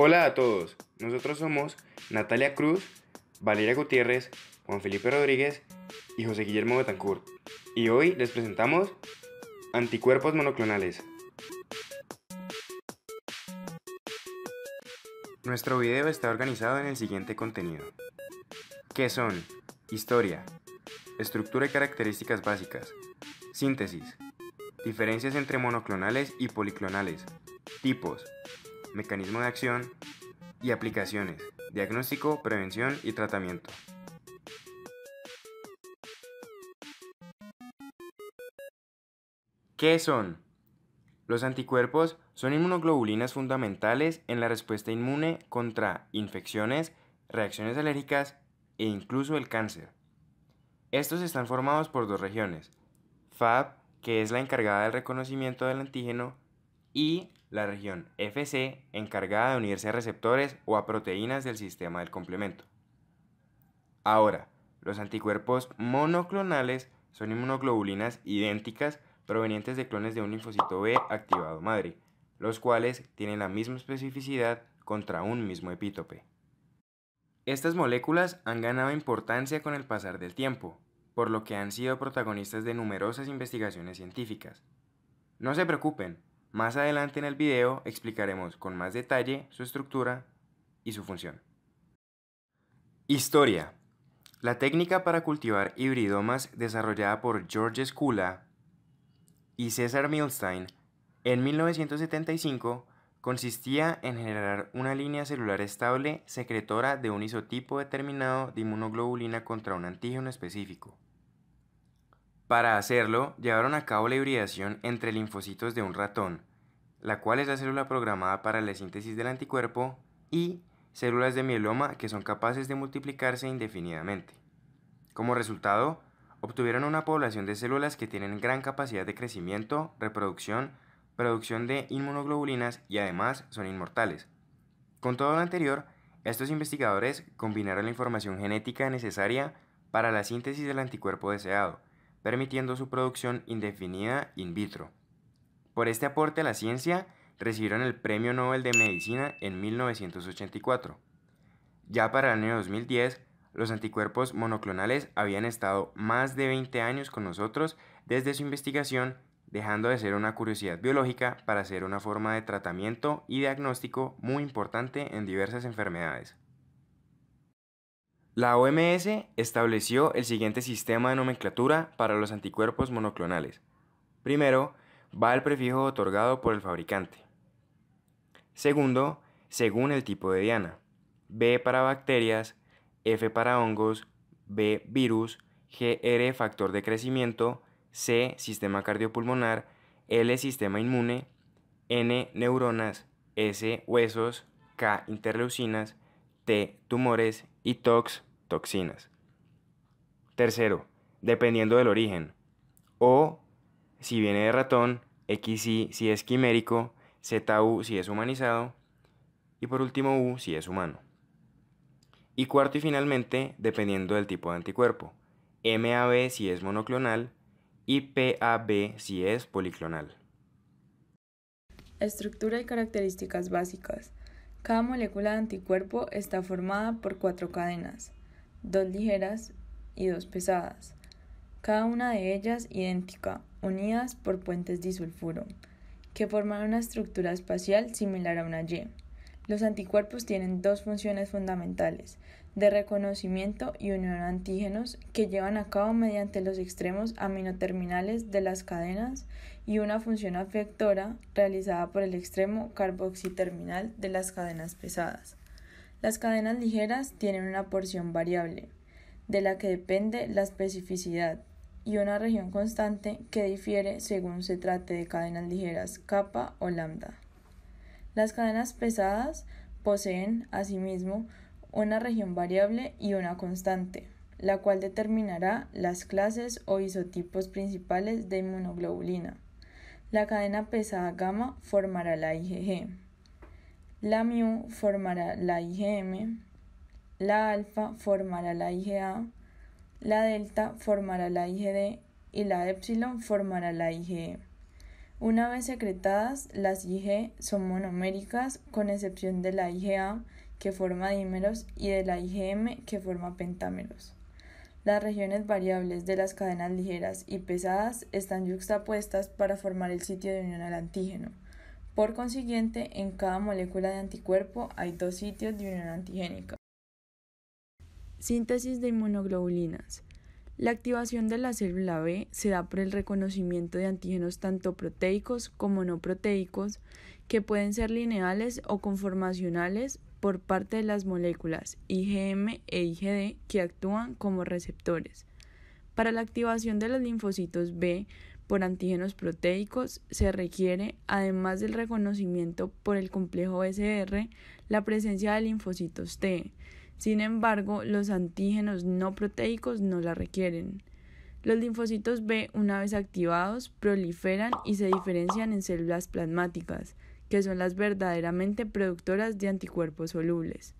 Hola a todos, nosotros somos Natalia Cruz, Valeria Gutiérrez, Juan Felipe Rodríguez y José Guillermo Betancourt. Y hoy les presentamos anticuerpos monoclonales. Nuestro video está organizado en el siguiente contenido. ¿Qué son? Historia, estructura y características básicas, síntesis, diferencias entre monoclonales y policlonales, tipos, mecanismo de acción y aplicaciones, diagnóstico, prevención y tratamiento. ¿Qué son? Los anticuerpos son inmunoglobulinas fundamentales en la respuesta inmune contra infecciones, reacciones alérgicas e incluso el cáncer. Estos están formados por dos regiones, FAB, que es la encargada del reconocimiento del antígeno, y la región FC encargada de unirse a receptores o a proteínas del sistema del complemento. Ahora, los anticuerpos monoclonales son inmunoglobulinas idénticas provenientes de clones de un linfocito B activado madre, los cuales tienen la misma especificidad contra un mismo epítope. Estas moléculas han ganado importancia con el pasar del tiempo, por lo que han sido protagonistas de numerosas investigaciones científicas. No se preocupen, más adelante en el video explicaremos con más detalle su estructura y su función. Historia. La técnica para cultivar hibridomas desarrollada por George Skula y César Milstein en 1975 consistía en generar una línea celular estable secretora de un isotipo determinado de inmunoglobulina contra un antígeno específico. Para hacerlo, llevaron a cabo la hibridación entre linfocitos de un ratón, la cual es la célula programada para la síntesis del anticuerpo, y células de mieloma que son capaces de multiplicarse indefinidamente. Como resultado, obtuvieron una población de células que tienen gran capacidad de crecimiento, reproducción, producción de inmunoglobulinas y además son inmortales. Con todo lo anterior, estos investigadores combinaron la información genética necesaria para la síntesis del anticuerpo deseado, permitiendo su producción indefinida in vitro. Por este aporte a la ciencia, recibieron el Premio Nobel de Medicina en 1984. Ya para el año 2010, los anticuerpos monoclonales habían estado más de 20 años con nosotros desde su investigación, dejando de ser una curiosidad biológica para ser una forma de tratamiento y diagnóstico muy importante en diversas enfermedades. La OMS estableció el siguiente sistema de nomenclatura para los anticuerpos monoclonales. Primero, va el prefijo otorgado por el fabricante. Segundo, según el tipo de diana. B para bacterias, F para hongos, B virus, GR factor de crecimiento, C sistema cardiopulmonar, L sistema inmune, N neuronas, S huesos, K interleucinas, T tumores y TOX toxinas. Tercero, dependiendo del origen. O, si viene de ratón, x si es quimérico, ZU si es humanizado y por último U si es humano. Y cuarto y finalmente, dependiendo del tipo de anticuerpo, MAB si es monoclonal y PAB si es policlonal. Estructura y características básicas. Cada molécula de anticuerpo está formada por cuatro cadenas dos ligeras y dos pesadas, cada una de ellas idéntica, unidas por puentes disulfuro, que forman una estructura espacial similar a una Y. Los anticuerpos tienen dos funciones fundamentales, de reconocimiento y unión a antígenos, que llevan a cabo mediante los extremos aminoterminales de las cadenas y una función afectora realizada por el extremo carboxiterminal de las cadenas pesadas. Las cadenas ligeras tienen una porción variable, de la que depende la especificidad, y una región constante que difiere según se trate de cadenas ligeras kappa o lambda. Las cadenas pesadas poseen, asimismo, una región variable y una constante, la cual determinará las clases o isotipos principales de inmunoglobulina. La cadena pesada gamma formará la IgG. La mu formará la IgM, la alfa formará la IgA, la delta formará la IgD y la epsilon formará la IgE. Una vez secretadas, las IG son monoméricas con excepción de la IgA que forma dímeros y de la IgM que forma pentámeros. Las regiones variables de las cadenas ligeras y pesadas están yuxtapuestas para formar el sitio de unión al antígeno. Por consiguiente, en cada molécula de anticuerpo hay dos sitios de unión antigénica. Síntesis de inmunoglobulinas. La activación de la célula B se da por el reconocimiento de antígenos tanto proteicos como no proteicos, que pueden ser lineales o conformacionales por parte de las moléculas IgM e IgD que actúan como receptores. Para la activación de los linfocitos B, por antígenos proteicos, se requiere, además del reconocimiento por el complejo SR, la presencia de linfocitos T. Sin embargo, los antígenos no proteicos no la requieren. Los linfocitos B, una vez activados, proliferan y se diferencian en células plasmáticas, que son las verdaderamente productoras de anticuerpos solubles.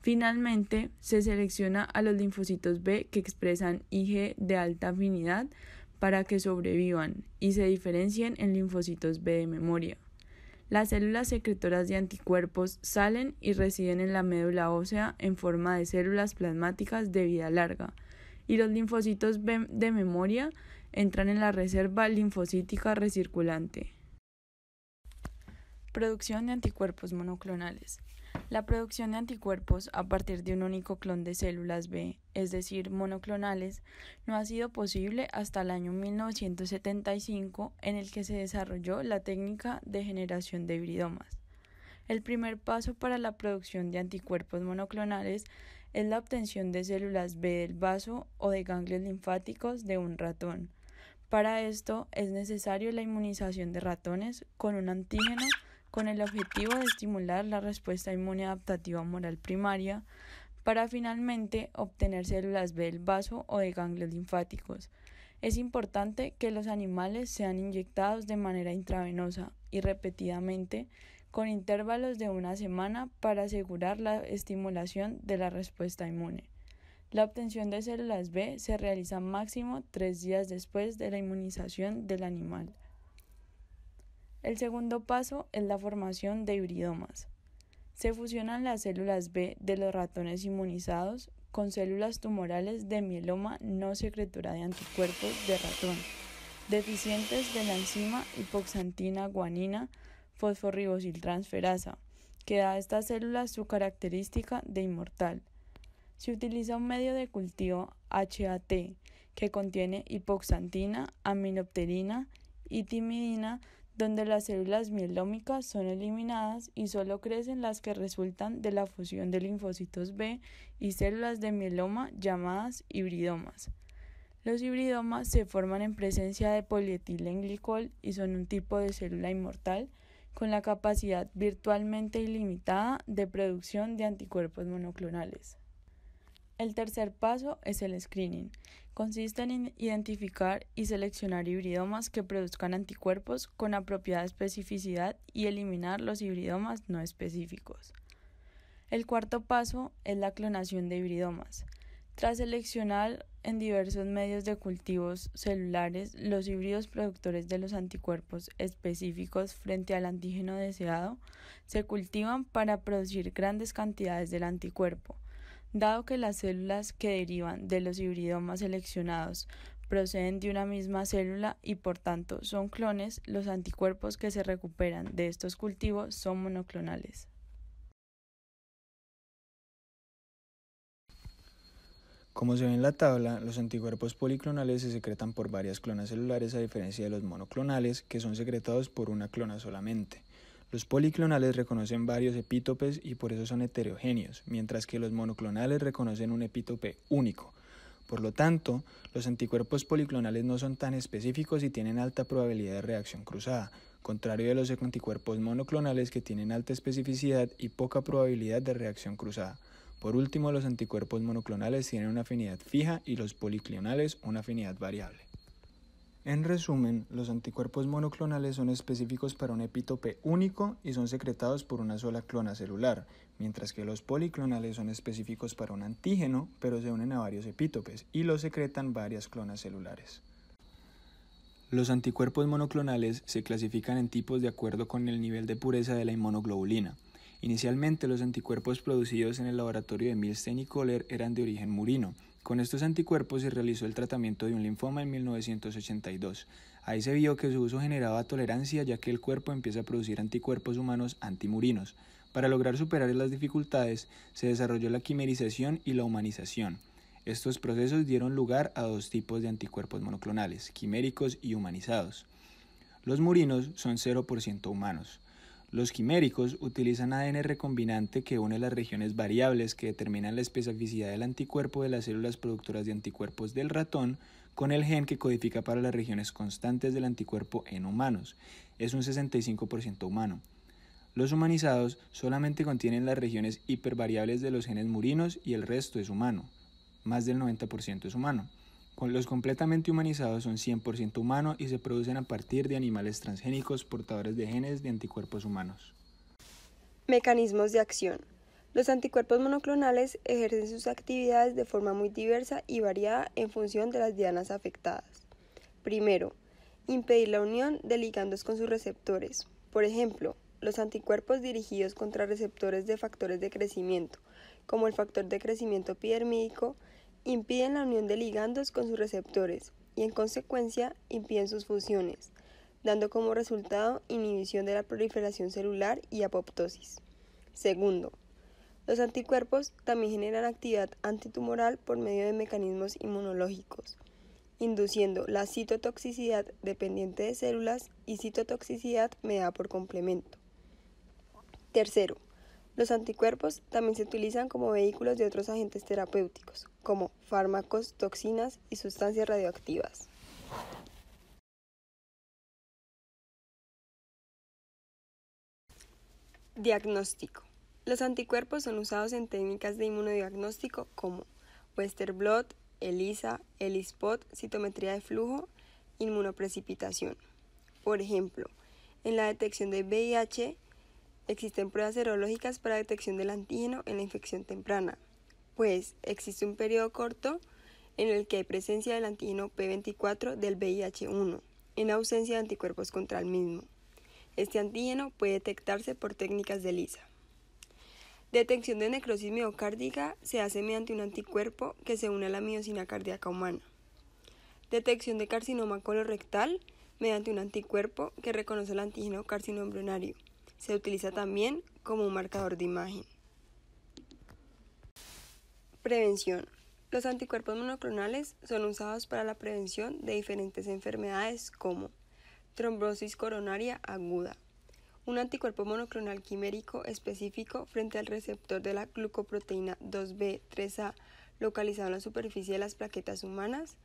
Finalmente, se selecciona a los linfocitos B que expresan IG de alta afinidad para que sobrevivan y se diferencien en linfocitos B de memoria. Las células secretoras de anticuerpos salen y residen en la médula ósea en forma de células plasmáticas de vida larga, y los linfocitos B de memoria entran en la reserva linfocítica recirculante. Producción de anticuerpos monoclonales. La producción de anticuerpos a partir de un único clon de células B, es decir, monoclonales, no ha sido posible hasta el año 1975 en el que se desarrolló la técnica de generación de hibridomas. El primer paso para la producción de anticuerpos monoclonales es la obtención de células B del vaso o de ganglios linfáticos de un ratón. Para esto es necesario la inmunización de ratones con un antígeno con el objetivo de estimular la respuesta inmune adaptativa moral primaria para finalmente obtener células B del vaso o de ganglios linfáticos. Es importante que los animales sean inyectados de manera intravenosa y repetidamente con intervalos de una semana para asegurar la estimulación de la respuesta inmune. La obtención de células B se realiza máximo tres días después de la inmunización del animal. El segundo paso es la formación de hibridomas. Se fusionan las células B de los ratones inmunizados con células tumorales de mieloma no secretora de anticuerpos de ratón, deficientes de la enzima hipoxantina guanina fosforribosiltransferasa, que da a estas células su característica de inmortal. Se utiliza un medio de cultivo HAT que contiene hipoxantina, aminopterina y timidina donde las células mielómicas son eliminadas y solo crecen las que resultan de la fusión de linfocitos B y células de mieloma llamadas hibridomas. Los hibridomas se forman en presencia de polietilenglicol y son un tipo de célula inmortal con la capacidad virtualmente ilimitada de producción de anticuerpos monoclonales. El tercer paso es el screening. Consiste en identificar y seleccionar hibridomas que produzcan anticuerpos con apropiada especificidad y eliminar los hibridomas no específicos. El cuarto paso es la clonación de hibridomas. Tras seleccionar en diversos medios de cultivos celulares los híbridos productores de los anticuerpos específicos frente al antígeno deseado, se cultivan para producir grandes cantidades del anticuerpo Dado que las células que derivan de los hibridomas seleccionados proceden de una misma célula y por tanto son clones, los anticuerpos que se recuperan de estos cultivos son monoclonales. Como se ve en la tabla, los anticuerpos policlonales se secretan por varias clonas celulares a diferencia de los monoclonales, que son secretados por una clona solamente. Los policlonales reconocen varios epítopes y por eso son heterogéneos, mientras que los monoclonales reconocen un epítope único. Por lo tanto, los anticuerpos policlonales no son tan específicos y tienen alta probabilidad de reacción cruzada, contrario de los anticuerpos monoclonales que tienen alta especificidad y poca probabilidad de reacción cruzada. Por último, los anticuerpos monoclonales tienen una afinidad fija y los policlonales una afinidad variable. En resumen, los anticuerpos monoclonales son específicos para un epítope único y son secretados por una sola clona celular, mientras que los policlonales son específicos para un antígeno, pero se unen a varios epítopes y los secretan varias clonas celulares. Los anticuerpos monoclonales se clasifican en tipos de acuerdo con el nivel de pureza de la inmunoglobulina. Inicialmente los anticuerpos producidos en el laboratorio de Milstein y Kohler eran de origen murino. Con estos anticuerpos se realizó el tratamiento de un linfoma en 1982. Ahí se vio que su uso generaba tolerancia ya que el cuerpo empieza a producir anticuerpos humanos antimurinos. Para lograr superar las dificultades, se desarrolló la quimerización y la humanización. Estos procesos dieron lugar a dos tipos de anticuerpos monoclonales, quiméricos y humanizados. Los murinos son 0% humanos. Los quiméricos utilizan ADN recombinante que une las regiones variables que determinan la especificidad del anticuerpo de las células productoras de anticuerpos del ratón con el gen que codifica para las regiones constantes del anticuerpo en humanos. Es un 65% humano. Los humanizados solamente contienen las regiones hipervariables de los genes murinos y el resto es humano. Más del 90% es humano. Los completamente humanizados son 100% humanos y se producen a partir de animales transgénicos portadores de genes de anticuerpos humanos. Mecanismos de acción. Los anticuerpos monoclonales ejercen sus actividades de forma muy diversa y variada en función de las dianas afectadas. Primero, impedir la unión de ligandos con sus receptores. Por ejemplo, los anticuerpos dirigidos contra receptores de factores de crecimiento, como el factor de crecimiento epidermídico, impiden la unión de ligandos con sus receptores y en consecuencia impiden sus fusiones, dando como resultado inhibición de la proliferación celular y apoptosis. Segundo, los anticuerpos también generan actividad antitumoral por medio de mecanismos inmunológicos, induciendo la citotoxicidad dependiente de células y citotoxicidad mediada por complemento. Tercero, los anticuerpos también se utilizan como vehículos de otros agentes terapéuticos, como fármacos, toxinas y sustancias radioactivas. Diagnóstico. Los anticuerpos son usados en técnicas de inmunodiagnóstico como Western Blot, ELISA, ELISPOT, citometría de flujo, inmunoprecipitación. Por ejemplo, en la detección de VIH, existen pruebas serológicas para detección del antígeno en la infección temprana, pues existe un periodo corto en el que hay presencia del antígeno P24 del VIH1, en ausencia de anticuerpos contra el mismo. Este antígeno puede detectarse por técnicas de lisa. Detección de necrosis miocárdica se hace mediante un anticuerpo que se une a la miocina cardíaca humana. Detección de carcinoma colorectal mediante un anticuerpo que reconoce el antígeno carcinoembrionario se utiliza también como un marcador de imagen. Prevención. Los anticuerpos monoclonales son usados para la prevención de diferentes enfermedades como trombosis coronaria aguda, un anticuerpo monoclonal quimérico específico frente al receptor de la glucoproteína 2B3A localizado en la superficie de las plaquetas humanas,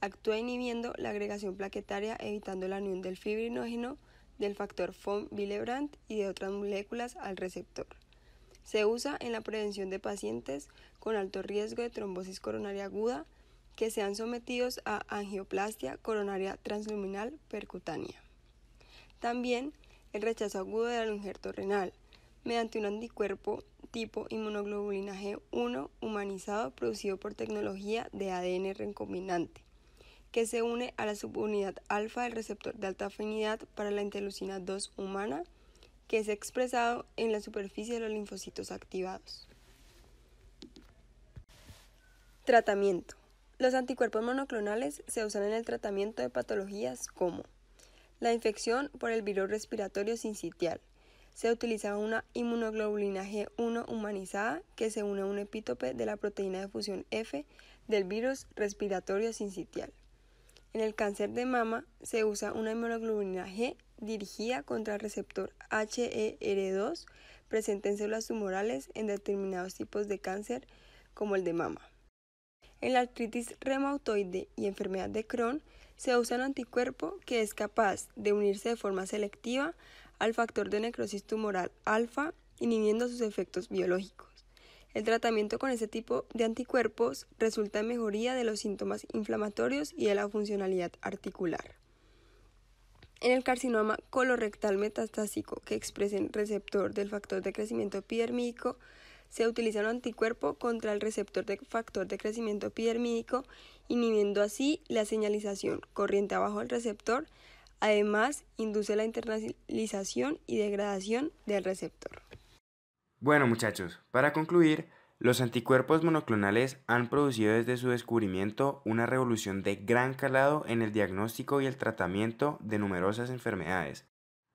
actúa inhibiendo la agregación plaquetaria evitando la unión del fibrinógeno del factor von Willebrand y de otras moléculas al receptor. Se usa en la prevención de pacientes con alto riesgo de trombosis coronaria aguda que sean sometidos a angioplastia coronaria transluminal percutánea. También el rechazo agudo de la renal mediante un anticuerpo tipo inmunoglobulina G1 humanizado producido por tecnología de ADN recombinante que se une a la subunidad alfa del receptor de alta afinidad para la interleucina 2 humana, que es expresado en la superficie de los linfocitos activados. Tratamiento. Los anticuerpos monoclonales se usan en el tratamiento de patologías como la infección por el virus respiratorio sincitial. Se utiliza una inmunoglobulina G1 humanizada que se une a un epítope de la proteína de fusión F del virus respiratorio sincitial. En el cáncer de mama se usa una inmunoglobulina G dirigida contra el receptor HER2 presente en células tumorales en determinados tipos de cáncer como el de mama. En la artritis reumatoide y enfermedad de Crohn se usa un anticuerpo que es capaz de unirse de forma selectiva al factor de necrosis tumoral alfa, inhibiendo sus efectos biológicos. El tratamiento con este tipo de anticuerpos resulta en mejoría de los síntomas inflamatorios y de la funcionalidad articular. En el carcinoma colorectal metastásico que expresa el receptor del factor de crecimiento epidermídico, se utiliza un anticuerpo contra el receptor del factor de crecimiento epidermídico, inhibiendo así la señalización corriente abajo del receptor. Además, induce la internalización y degradación del receptor. Bueno muchachos, para concluir, los anticuerpos monoclonales han producido desde su descubrimiento una revolución de gran calado en el diagnóstico y el tratamiento de numerosas enfermedades.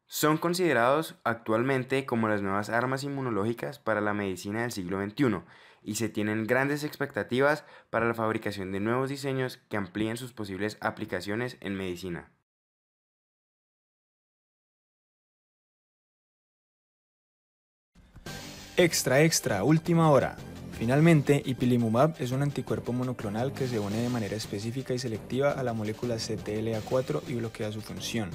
Son considerados actualmente como las nuevas armas inmunológicas para la medicina del siglo XXI y se tienen grandes expectativas para la fabricación de nuevos diseños que amplíen sus posibles aplicaciones en medicina. Extra, extra, última hora. Finalmente, ipilimumab es un anticuerpo monoclonal que se une de manera específica y selectiva a la molécula CTLA4 y bloquea su función.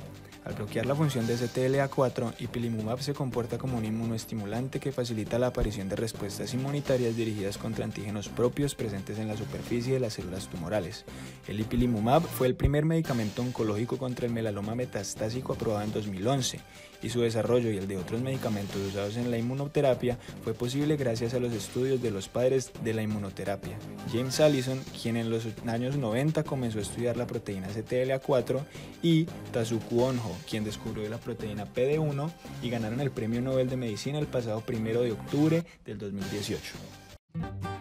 Al bloquear la función de CTLA4, ipilimumab se comporta como un inmunoestimulante que facilita la aparición de respuestas inmunitarias dirigidas contra antígenos propios presentes en la superficie de las células tumorales. El ipilimumab fue el primer medicamento oncológico contra el melaloma metastásico aprobado en 2011 y su desarrollo y el de otros medicamentos usados en la inmunoterapia fue posible gracias a los estudios de los padres de la inmunoterapia. James Allison, quien en los años 90 comenzó a estudiar la proteína CTLA4, y Tazuku Onjo, quien descubrió la proteína PD1 y ganaron el Premio Nobel de Medicina el pasado 1 de octubre del 2018.